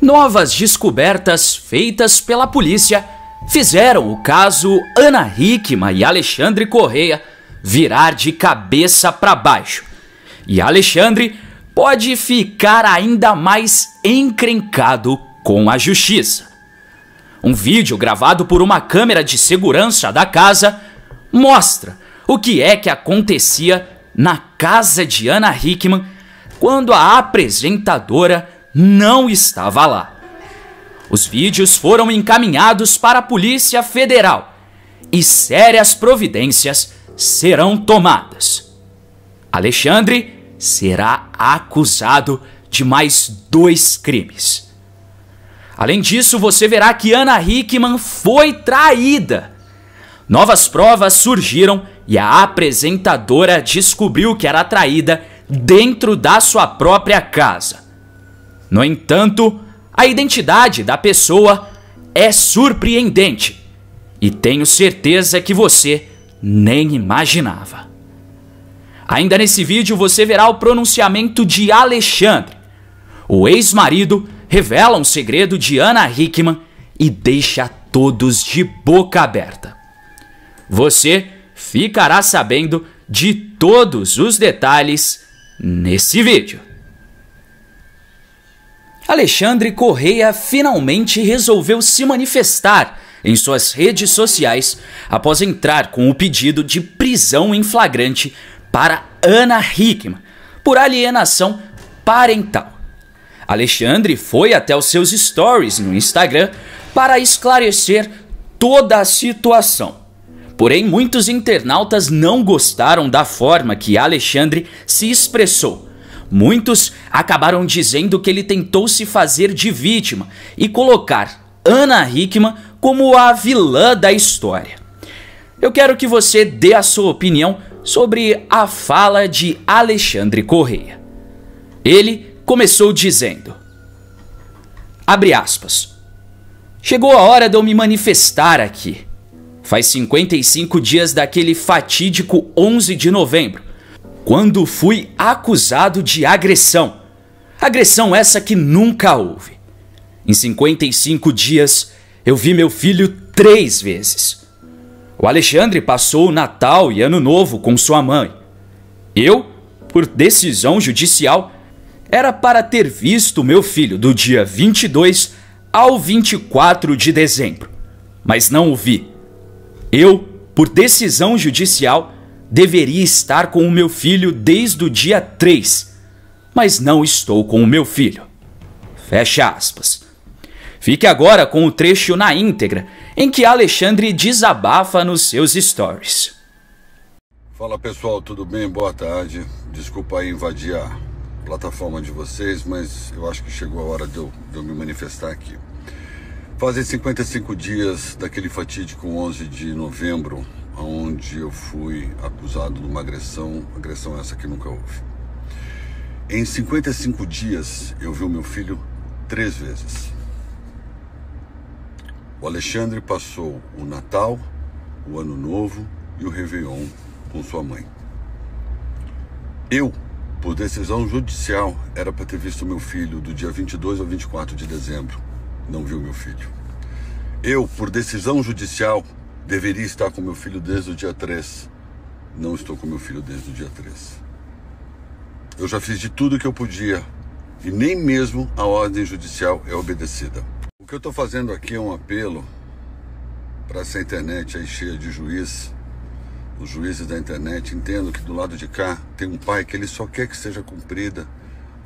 Novas descobertas feitas pela polícia fizeram o caso Ana Hickman e Alexandre Correia virar de cabeça para baixo. E Alexandre pode ficar ainda mais encrencado com a justiça. Um vídeo gravado por uma câmera de segurança da casa mostra o que é que acontecia na casa de Ana Hickman quando a apresentadora não estava lá. Os vídeos foram encaminhados para a Polícia Federal e sérias providências serão tomadas. Alexandre será acusado de mais dois crimes. Além disso, você verá que Ana Hickman foi traída. Novas provas surgiram e a apresentadora descobriu que era traída dentro da sua própria casa. No entanto, a identidade da pessoa é surpreendente e tenho certeza que você nem imaginava. Ainda nesse vídeo você verá o pronunciamento de Alexandre. O ex-marido revela um segredo de Ana Hickman e deixa todos de boca aberta. Você ficará sabendo de todos os detalhes nesse vídeo. Alexandre Correia finalmente resolveu se manifestar em suas redes sociais após entrar com o pedido de prisão em flagrante para Ana Hickman por alienação parental. Alexandre foi até os seus stories no Instagram para esclarecer toda a situação. Porém, muitos internautas não gostaram da forma que Alexandre se expressou Muitos acabaram dizendo que ele tentou se fazer de vítima e colocar Ana Hickman como a vilã da história. Eu quero que você dê a sua opinião sobre a fala de Alexandre Correia. Ele começou dizendo: Abre aspas. Chegou a hora de eu me manifestar aqui. Faz 55 dias daquele fatídico 11 de novembro, quando fui acusado de agressão. Agressão essa que nunca houve. Em 55 dias, eu vi meu filho três vezes. O Alexandre passou o Natal e Ano Novo com sua mãe. Eu, por decisão judicial, era para ter visto meu filho do dia 22 ao 24 de dezembro, mas não o vi. Eu, por decisão judicial, deveria estar com o meu filho desde o dia 3, mas não estou com o meu filho. Fecha aspas. Fique agora com o trecho na íntegra em que Alexandre desabafa nos seus stories. Fala pessoal, tudo bem? Boa tarde. Desculpa aí invadir a plataforma de vocês, mas eu acho que chegou a hora de eu, de eu me manifestar aqui. Fazem 55 dias daquele fatídico 11 de novembro onde eu fui acusado de uma agressão, agressão essa que nunca houve. Em 55 dias eu vi o meu filho três vezes. O Alexandre passou o Natal, o Ano Novo e o Réveillon com sua mãe. Eu, por decisão judicial, era para ter visto meu filho do dia 22 ao 24 de dezembro. Não vi o meu filho. Eu, por decisão judicial, Deveria estar com meu filho desde o dia 3. Não estou com meu filho desde o dia 3. Eu já fiz de tudo que eu podia e nem mesmo a ordem judicial é obedecida. O que eu estou fazendo aqui é um apelo para essa internet aí cheia de juiz. Os juízes da internet entendam que do lado de cá tem um pai que ele só quer que seja cumprida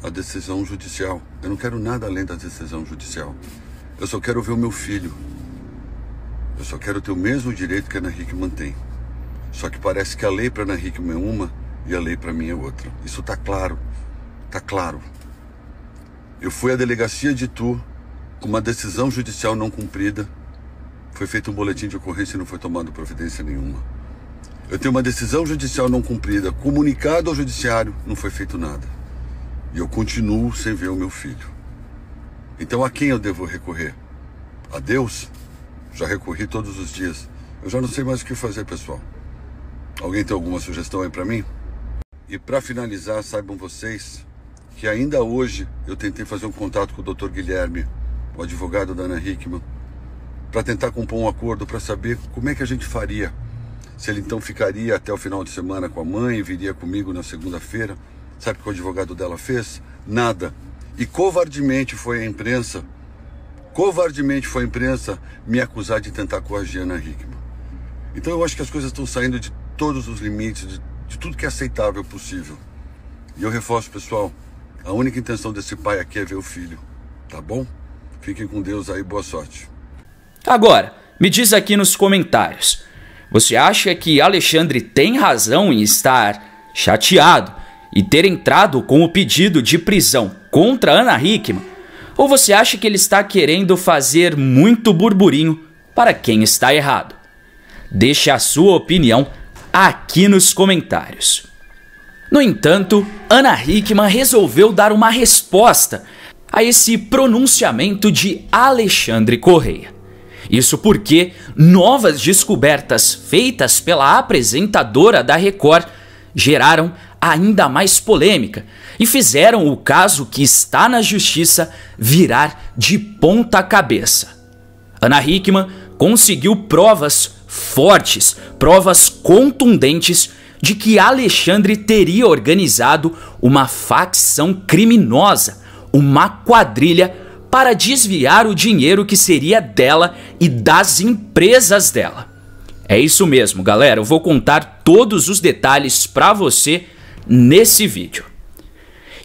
a decisão judicial. Eu não quero nada além da decisão judicial. Eu só quero ver o meu filho eu só quero ter o mesmo direito que a Ana Hickman mantém. Só que parece que a lei para Ana Henrique é uma e a lei para mim é outra. Isso tá claro. Tá claro. Eu fui à delegacia de Tu com uma decisão judicial não cumprida. Foi feito um boletim de ocorrência e não foi tomada providência nenhuma. Eu tenho uma decisão judicial não cumprida, comunicado ao judiciário, não foi feito nada. E eu continuo sem ver o meu filho. Então a quem eu devo recorrer? A Deus? Já recorri todos os dias. Eu já não sei mais o que fazer, pessoal. Alguém tem alguma sugestão aí para mim? E para finalizar, saibam vocês que ainda hoje eu tentei fazer um contato com o Dr. Guilherme, o advogado da Ana Hickman, para tentar compor um acordo para saber como é que a gente faria. Se ele então ficaria até o final de semana com a mãe, viria comigo na segunda-feira. Sabe o que o advogado dela fez? Nada. E covardemente foi a imprensa covardemente foi a imprensa me acusar de tentar corrigir Ana Hickman. Então eu acho que as coisas estão saindo de todos os limites, de, de tudo que é aceitável possível. E eu reforço, pessoal, a única intenção desse pai aqui é ver o filho, tá bom? Fiquem com Deus aí, boa sorte. Agora, me diz aqui nos comentários. Você acha que Alexandre tem razão em estar chateado e ter entrado com o pedido de prisão contra Ana Hickman ou você acha que ele está querendo fazer muito burburinho para quem está errado? Deixe a sua opinião aqui nos comentários. No entanto, Ana Hickman resolveu dar uma resposta a esse pronunciamento de Alexandre Correia. Isso porque novas descobertas feitas pela apresentadora da Record geraram ainda mais polêmica e fizeram o caso que está na justiça virar de ponta cabeça. Ana Hickman conseguiu provas fortes, provas contundentes de que Alexandre teria organizado uma facção criminosa, uma quadrilha para desviar o dinheiro que seria dela e das empresas dela. É isso mesmo, galera. Eu vou contar todos os detalhes para você nesse vídeo.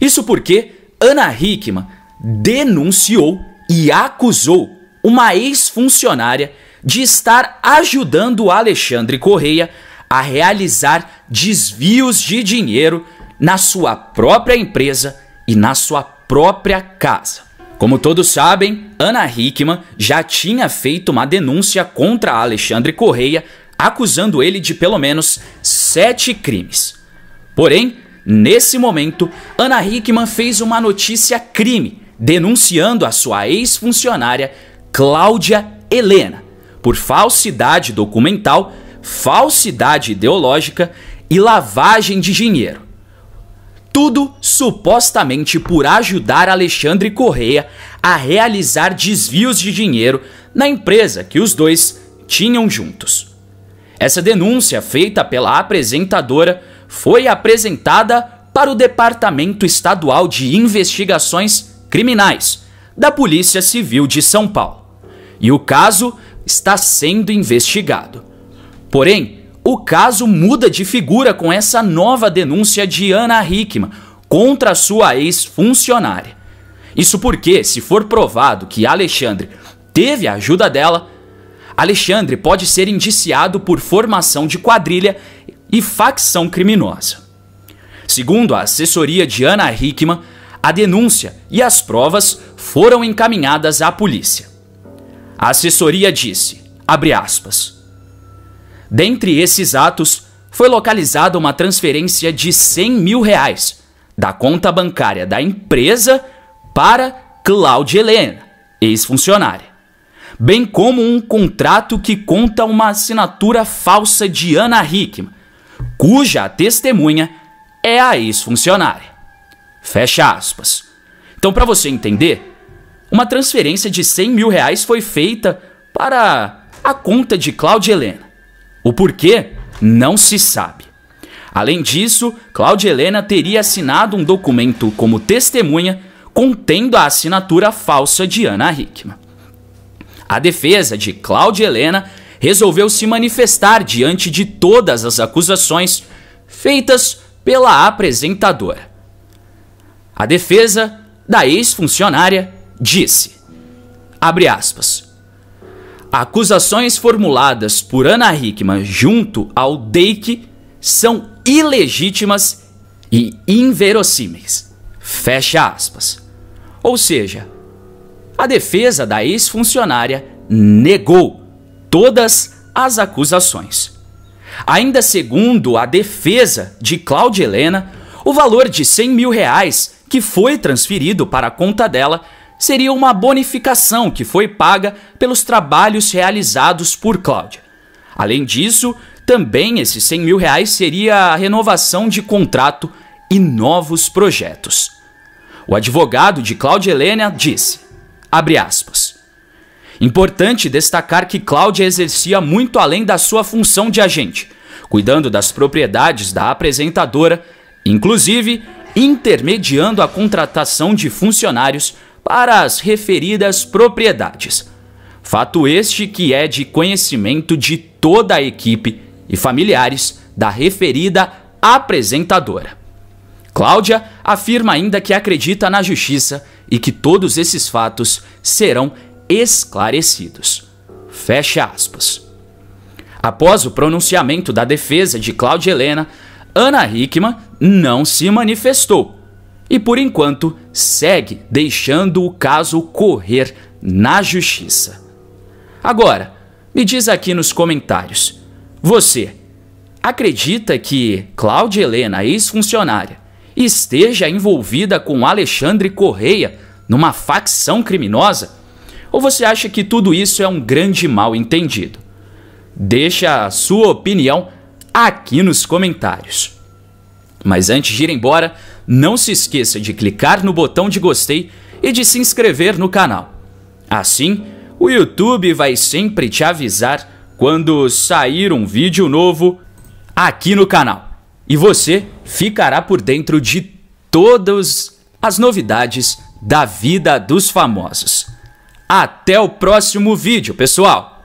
Isso porque Ana Hickman denunciou e acusou uma ex-funcionária de estar ajudando Alexandre Correia a realizar desvios de dinheiro na sua própria empresa e na sua própria casa. Como todos sabem, Ana Hickman já tinha feito uma denúncia contra Alexandre Correia, acusando ele de pelo menos sete crimes. Porém, nesse momento, Ana Hickman fez uma notícia crime, denunciando a sua ex-funcionária Cláudia Helena por falsidade documental, falsidade ideológica e lavagem de dinheiro. Tudo supostamente por ajudar Alexandre Correia a realizar desvios de dinheiro na empresa que os dois tinham juntos. Essa denúncia, feita pela apresentadora, foi apresentada para o Departamento Estadual de Investigações Criminais da Polícia Civil de São Paulo. E o caso está sendo investigado. Porém, o caso muda de figura com essa nova denúncia de Ana Hickman contra sua ex-funcionária. Isso porque, se for provado que Alexandre teve a ajuda dela, Alexandre pode ser indiciado por formação de quadrilha e facção criminosa. Segundo a assessoria de Ana Hickman, a denúncia e as provas foram encaminhadas à polícia. A assessoria disse, aspas, Dentre esses atos, foi localizada uma transferência de 100 mil reais da conta bancária da empresa para Cláudia Helena, ex-funcionária, bem como um contrato que conta uma assinatura falsa de Ana Hickman, cuja testemunha é a ex-funcionária. Fecha aspas. Então, para você entender, uma transferência de 100 mil reais foi feita para a conta de Cláudia Helena. O porquê não se sabe. Além disso, Cláudia Helena teria assinado um documento como testemunha contendo a assinatura falsa de Ana Hickman. A defesa de Cláudia Helena resolveu se manifestar diante de todas as acusações feitas pela apresentadora. A defesa da ex-funcionária disse: abre aspas. Acusações formuladas por Ana Hickman junto ao Deik são ilegítimas e inverossímeis. Fecha aspas. Ou seja, a defesa da ex-funcionária negou todas as acusações. Ainda segundo a defesa de Cláudia Helena, o valor de 100 mil reais que foi transferido para a conta dela seria uma bonificação que foi paga pelos trabalhos realizados por Cláudia. Além disso, também esses 100 mil reais seria a renovação de contrato e novos projetos. O advogado de Cláudia Helena disse, abre aspas, Importante destacar que Cláudia exercia muito além da sua função de agente, cuidando das propriedades da apresentadora, inclusive intermediando a contratação de funcionários para as referidas propriedades. Fato este que é de conhecimento de toda a equipe e familiares da referida apresentadora. Cláudia afirma ainda que acredita na justiça e que todos esses fatos serão esclarecidos. Fecha aspas. Após o pronunciamento da defesa de Cláudia Helena, Ana Hickman não se manifestou e, por enquanto, segue deixando o caso correr na justiça. Agora, me diz aqui nos comentários: você acredita que Cláudia Helena, ex-funcionária, esteja envolvida com Alexandre Correia numa facção criminosa? Ou você acha que tudo isso é um grande mal entendido? Deixa a sua opinião aqui nos comentários. Mas antes de ir embora, não se esqueça de clicar no botão de gostei e de se inscrever no canal. Assim, o YouTube vai sempre te avisar quando sair um vídeo novo aqui no canal. E você ficará por dentro de todas as novidades da vida dos famosos. Até o próximo vídeo, pessoal!